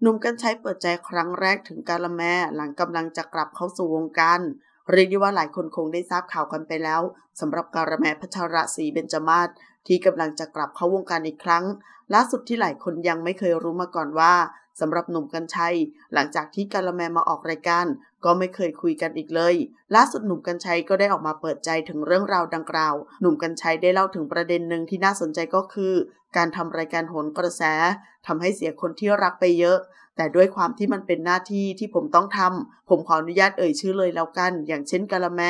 หนุ่มกันใช้เปิดใจครั้งแรกถึงการละแม่หลังกำลังจะกลับเข้าสู่วงการเรียกได้ว่าหลายคนคงได้ทราบข่าวกันไปแล้วสำหรับการะแมพัชรศรีเบญจมาศที่กำลังจะกลับเข้าวงการอีกครั้งล่าสุดที่หลายคนยังไม่เคยรู้มาก่อนว่าสำหรับหนุ่มกัญชัยหลังจากที่กาละแมมาออกรายการ ก็ไม่เคยคุยกันอีกเลย ล่าสุดหนุ่มกัญชัยก็ได้ออกมาเปิดใจถึงเรื่องราวดังกล่าว หนุ่มกัญชัยได้เล่าถึงประเด็นหนึ่งที่น่าสนใจก็คือ การทำรายการโหนกระแสทำให้เสียคนที่รักไปเยอะ แต่ด้วยความที่มันเป็นหน้าที่ที่ผมต้องทำผมขออนุญาตเอ่ยชื่อเลยแล้วกัน อย่างเช่นกาละแม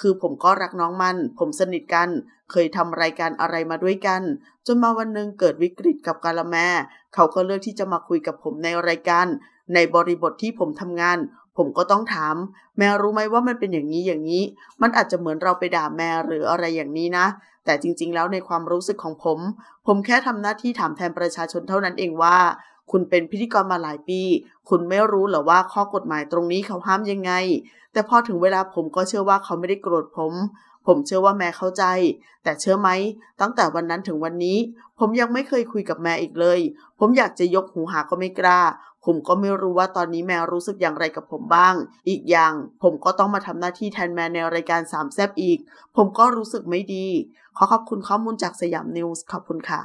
คือผมก็รักน้องมัน ผมสนิทกัน เคยทำรายการอะไรมาด้วยกัน จนมาวันหนึ่งเกิดวิกฤตกับกาละแม่ เขาก็เลือกที่จะมาคุยกับผมในรายการ ในบริบทที่ผมทำงาน ผมก็ต้องถาม แม่รู้ไหมว่ามันเป็นอย่างนี้อย่างนี้ มันอาจจะเหมือนเราไปด่าแม่หรืออะไรอย่างนี้นะ แต่จริงๆ แล้วในความรู้สึกของผม ผมแค่ทำหน้าที่ถามแทนประชาชนเท่านั้นเองว่าคุณเป็นพิธีกรมาหลายปี คุณไม่รู้หรอว่าข้อกฎหมายตรงนี้เขาห้ามยังไง แต่พอถึงเวลาผมก็เชื่อว่าเขาไม่ได้โกรธผม ผมเชื่อว่าแม่เข้าใจแต่เชื่อไหม ตั้งแต่วันนั้นถึงวันนี้ ผมยังไม่เคยคุยกับแม่อีกเลย ผมอยากจะยกหูหาก็ไม่กล้า ผมก็ไม่รู้ว่าตอนนี้แม่รู้สึกอย่างไรกับผมบ้าง อีกอย่างผมก็ต้องมาทำหน้าที่แทนแม่ในรายการสามแซบอีก ผมก็รู้สึกไม่ดี ขอขอบคุณข้อมูลจากสยามนิวส์ขอบคุณค่ะ